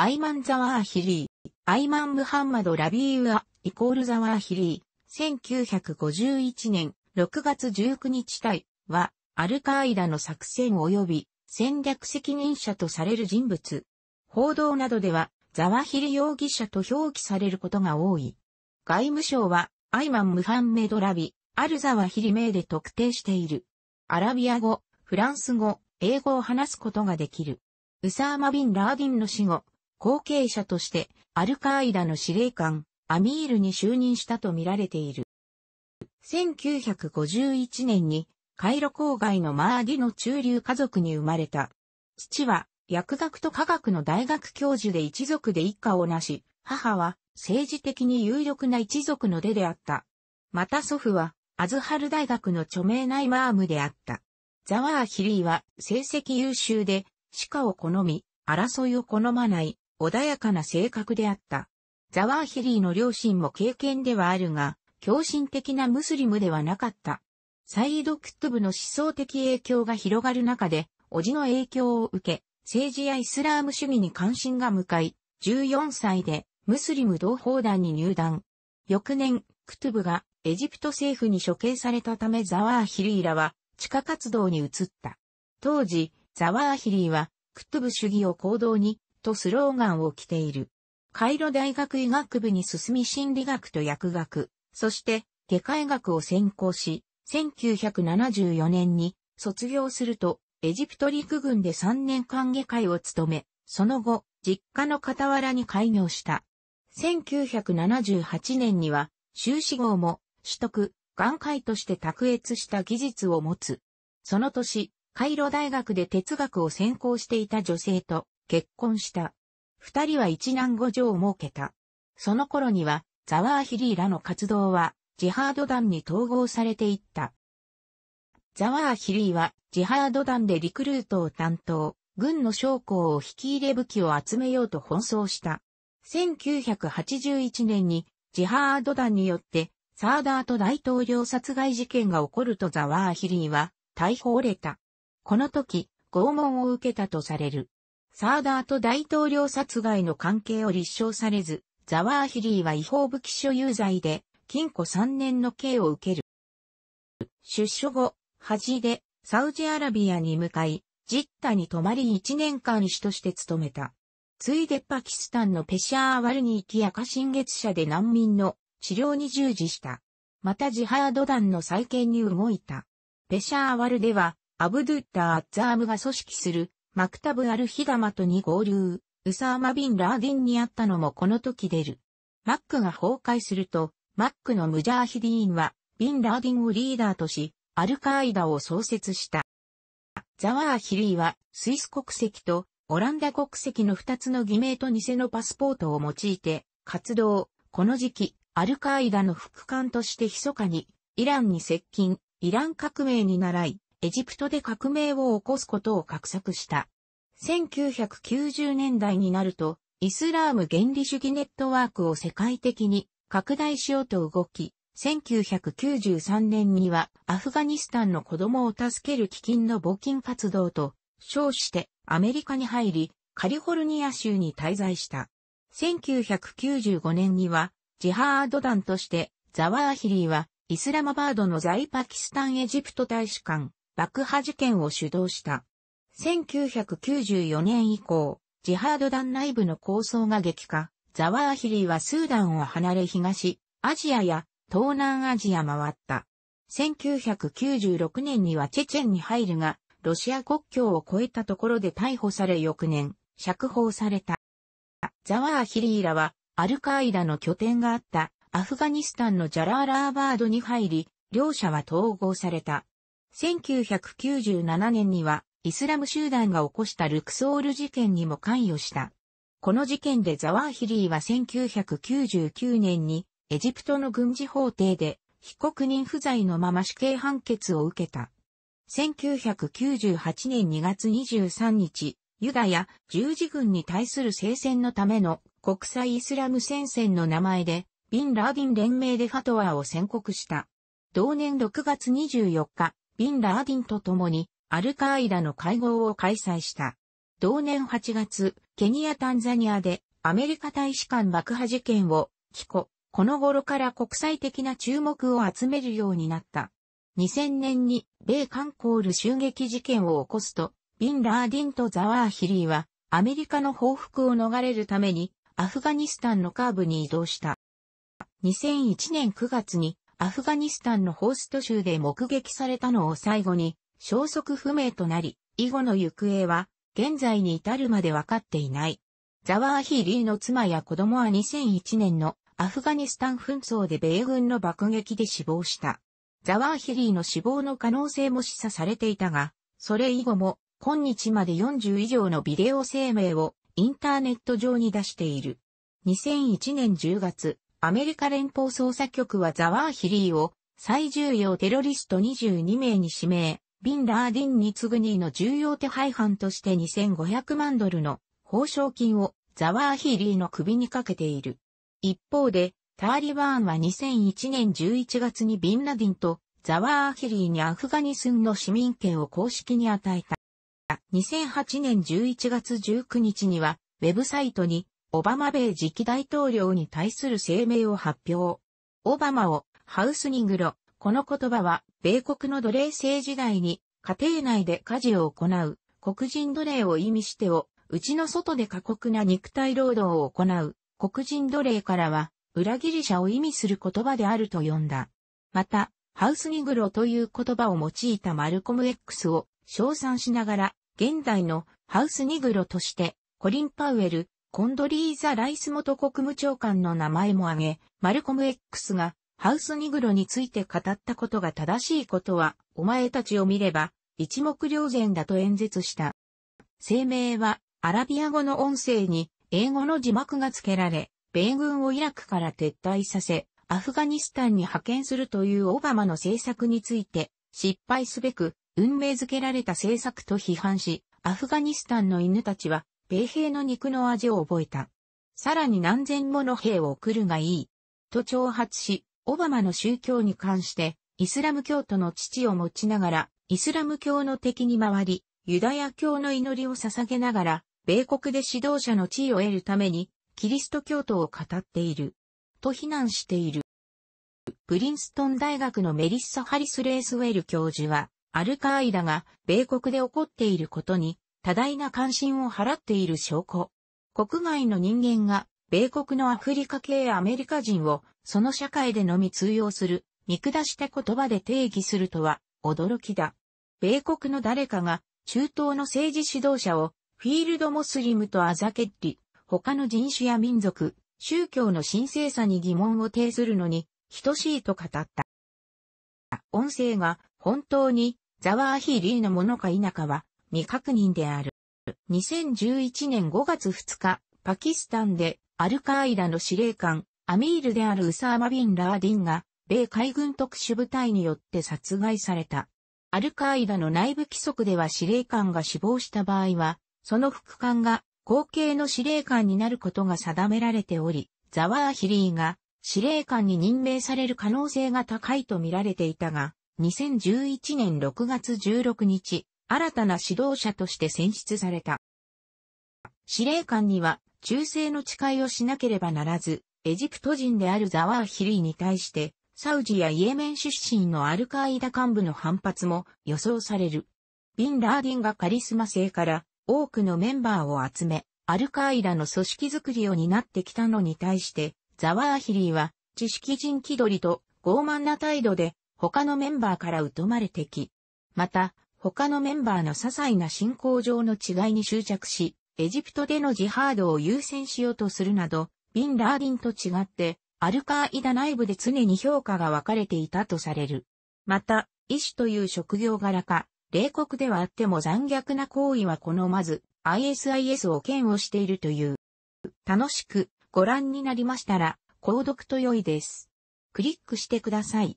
アイマン・ザワーヒリー、アイマン・ムハンマド・ラビーウア、イコール・ザワーヒリー、1951年6月19日対は、アルカーイダの作戦及び戦略責任者とされる人物。報道などでは、ザワヒリ容疑者と表記されることが多い。外務省は、アイマン・ムハンメド・ラビ、アルザワヒリ名で特定している。アラビア語、フランス語、英語を話すことができる。ウサーマ・ビン・ラーディンの死後、後継者として、アルカーイダの司令官、アミールに就任したとみられている。1951年に、カイロ郊外のマーディの中流家族に生まれた。父は、薬学と科学の大学教授で一族で一家をなし、母は、政治的に有力な一族の出であった。また祖父は、アズハル大学の著名なイマームであった。ザワーヒリーは成績優秀で、歯科を好み、争いを好まない、穏やかな性格であった。ザワーヒリーの両親も経験ではあるが、狂信的なムスリムではなかった。サイード・クットブの思想的影響が広がる中で、叔父の影響を受け、政治やイスラーム主義に関心が向かい、14歳でムスリム同胞団に入団。翌年、クトゥブがエジプト政府に処刑されたためザワーヒリーらは地下活動に移った。当時、ザワーヒリーはクトゥブ主義を行動にとスローガンを着ている。カイロ大学医学部に進み心理学と薬学、そして外科医学を専攻し、1974年に卒業すると、エジプト陸軍で3年間外科医を務め、その後、実家の傍らに開業した。1978年には、修士号も取得、眼科医として卓越した技術を持つ。その年、カイロ大学で哲学を専攻していた女性と結婚した。二人は一男五女を設けた。その頃には、ザワーヒリーらの活動は、ジハード団に統合されていった。ザワーヒリーは、ジハード団でリクルートを担当、軍の将校を引き入れ武器を集めようと奔走した。1981年に、ジハード団によって、サーダート大統領殺害事件が起こるとザワーヒリーは、逮捕をれた。この時、拷問を受けたとされる。サーダーと大統領殺害の関係を立証されず、ザワーヒリーは違法武器所有罪で、禁錮3年の刑を受ける。出所後、恥で、サウジアラビアに向かい、ジッタに泊まり1年間医師として勤めた。ついでパキスタンのペシャーワルに行き赤新月社で難民の治療に従事した。またジハード団の再建に動いた。ペシャーワルでは、アブドゥッター・アッザームが組織するマクタブ・アル・ヒダマトに合流、ウサーマ・ビン・ラーディンにあったのもこの時出る。マックが崩壊すると、マックのムジャーヒディーンは、ビン・ラーディンをリーダーとし、アルカーイダを創設した。ザワーヒリーは、スイス国籍と、オランダ国籍の2つの偽名と偽のパスポートを用いて、活動、この時期、アルカーイダの副官として密かに、イランに接近、イラン革命に習い、エジプトで革命を起こすことを画策した。1990年代になると、イスラーム原理主義ネットワークを世界的に拡大しようと動き、1993年にはアフガニスタンの子供を助ける基金の募金活動と称してアメリカに入り、カリフォルニア州に滞在した。1995年にはジハード団としてザワーヒリーはイスラマバードの在パキスタンエジプト大使館爆破事件を主導した。1994年以降、ジハード団内部の構想が激化、ザワーヒリーはスーダンを離れ東、アジアや東南アジア回った。1996年にはチェチェンに入るが、ロシア国境を越えたところで逮捕され翌年、釈放された。ザワーヒリーらは、アルカイダの拠点があった、アフガニスタンのジャラーラーバードに入り、両者は統合された。1997年には、イスラム集団が起こしたルクソール事件にも関与した。この事件でザワーヒリーは1999年にエジプトの軍事法廷で被告人不在のまま死刑判決を受けた。1998年2月23日、ユダヤ十字軍に対する聖戦のための国際イスラム戦線の名前で、ビン・ラーディン連盟でファトワーを宣告した。同年6月24日、ビン・ラーディンと共にアルカーイダの会合を開催した。同年8月、ケニア・タンザニアでアメリカ大使館爆破事件を起こ、この頃から国際的な注目を集めるようになった。2000年に米韓コール襲撃事件を起こすと、ビン・ラーディンとザワーヒリーはアメリカの報復を逃れるためにアフガニスタンのカーブに移動した。2001年9月にアフガニスタンのホースト州で目撃されたのを最後に、消息不明となり、以後の行方は、現在に至るまで分かっていない。ザワーヒーリーの妻や子供は2001年のアフガニスタン紛争で米軍の爆撃で死亡した。ザワーヒリーの死亡の可能性も示唆されていたが、それ以後も今日まで40以上のビデオ声明をインターネット上に出している。2001年10月、アメリカ連邦捜査局はザワーヒリーを最重要テロリスト22名に指名、ビン・ラーディン・ニツグニーの重要手配犯として2500万ドルの報奨金をザワーヒリーの首にかけている。一方で、ターリバーンは2001年11月にビンラディンとザワーヒリーにアフガニスンの市民権を公式に与えた。2008年11月19日には、ウェブサイトにオバマ米次期大統領に対する声明を発表。オバマをハウスニグロ。この言葉は、米国の奴隷制時代に、家庭内で家事を行う、黒人奴隷を意味してを、うちの外で過酷な肉体労働を行う、黒人奴隷からは、裏切り者を意味する言葉であると呼んだ。また、ハウスニグロという言葉を用いたマルコム X を称賛しながら、現代のハウスニグロとして、コリン・パウエル、コンドリーザ・ライス元国務長官の名前も挙げ、マルコム X がハウスニグロについて語ったことが正しいことは、お前たちを見れば、一目瞭然だと演説した。声明は、アラビア語の音声に、英語の字幕が付けられ、米軍をイラクから撤退させ、アフガニスタンに派遣するというオバマの政策について、失敗すべく、運命づけられた政策と批判し、アフガニスタンの犬たちは米兵の肉の味を覚えた。さらに何千もの兵を送るがいい。と挑発し、オバマの宗教に関して、イスラム教徒の父を持ちながら、イスラム教の敵に回り、ユダヤ教の祈りを捧げながら、米国で指導者の地位を得るために、キリスト教徒を語っている。と非難している。プリンストン大学のメリッサ・ハリス・レースウェル教授は、アルカーイダが米国で起こっていることに多大な関心を払っている証拠。国外の人間が、米国のアフリカ系アメリカ人を、その社会でのみ通用する、見下した言葉で定義するとは、驚きだ。米国の誰かが、中東の政治指導者を、フィールドモスリムとあざけり、他の人種や民族、宗教の神聖さに疑問を呈するのに、等しいと語った。音声が本当にザワーヒーリーのものか否かは未確認である。2011年5月2日、パキスタンでアルカーイダの司令官、アミールであるウサーマ・ビン・ラーディンが、米海軍特殊部隊によって殺害された。アルカーイダの内部規則では司令官が死亡した場合は、その副官が後継の司令官になることが定められており、ザワーヒリーが司令官に任命される可能性が高いと見られていたが、2011年6月16日、新たな指導者として選出された。司令官には忠誠の誓いをしなければならず、エジプト人であるザワーヒリーに対して、サウジやイエメン出身のアルカイダ幹部の反発も予想される。ビン・ラーディンがカリスマ性から多くのメンバーを集め、アルカイダの組織づくりを担ってきたのに対して、ザワーヒリーは知識人気取りと傲慢な態度で他のメンバーから疎まれてき。また、他のメンバーの些細な信仰上の違いに執着し、エジプトでのジハードを優先しようとするなど、ビン・ラーディンと違って、アルカーイダ内部で常に評価が分かれていたとされる。また、医師という職業柄か、冷酷ではあっても残虐な行為は好まず、ISIS を嫌悪しているという。楽しくご覧になりましたら、購読と良いです。クリックしてください。